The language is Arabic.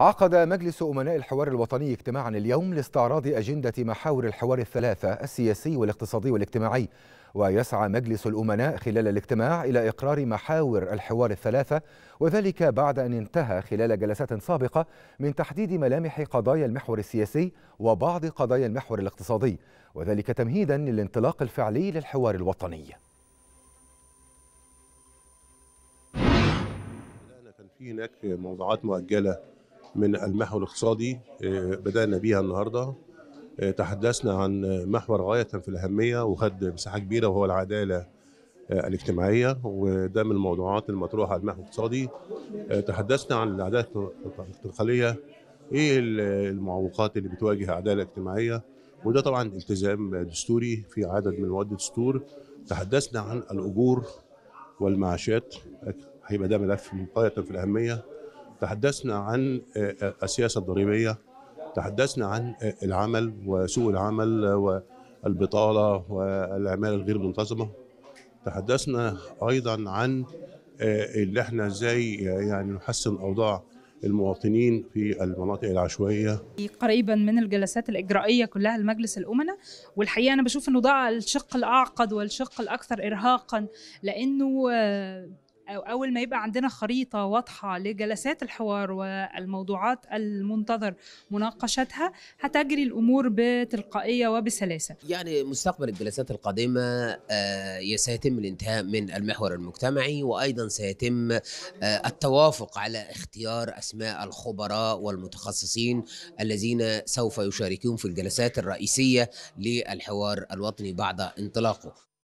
عقد مجلس أمناء الحوار الوطني اجتماعا اليوم لاستعراض أجندة محاور الحوار الثلاثة السياسي والاقتصادي والاجتماعي ويسعى مجلس الأمناء خلال الاجتماع إلى إقرار محاور الحوار الثلاثة وذلك بعد أن انتهى خلال جلسات سابقة من تحديد ملامح قضايا المحور السياسي وبعض قضايا المحور الاقتصادي وذلك تمهيدا للانطلاق الفعلي للحوار الوطني في هناك موضوعات مؤجله من المحور الاقتصادي آه، بدأنا بيها النهارده آه، تحدثنا عن محور غاية في الأهمية وخد مساحة كبيرة وهو العدالة آه، الاجتماعية وده من الموضوعات المطروحة على المحور الاقتصادي تحدثنا عن العدالة الانتقالية ايه المعوقات اللي بتواجه العدالة الاجتماعية وده طبعا التزام دستوري في عدد من مواد الدستور تحدثنا عن الأجور والمعاشات هيبقى ده ملف غاية في الأهمية تحدثنا عن آه، آه، السياسه الضريبيه تحدثنا عن آه، العمل وسوق العمل والبطاله والاعمال الغير منتظمه تحدثنا ايضا عن اللي احنا ازاي يعني نحسن اوضاع المواطنين في المناطق العشوائيه قريبا من الجلسات الاجرائيه كلها لمجلس الامناء والحقيقه انا بشوف انه ده الشق الاعقد والشق الاكثر ارهاقا لانه أو أول ما يبقى عندنا خريطة واضحة لجلسات الحوار والموضوعات المنتظر مناقشتها هتجري الأمور بتلقائية وبسلاسة يعني مستقبل الجلسات القادمة آه، سيتم الانتهاء من المحور المجتمعي وأيضا سيتم آه، التوافق على اختيار أسماء الخبراء والمتخصصين الذين سوف يشاركون في الجلسات الرئيسية للحوار الوطني بعد انطلاقه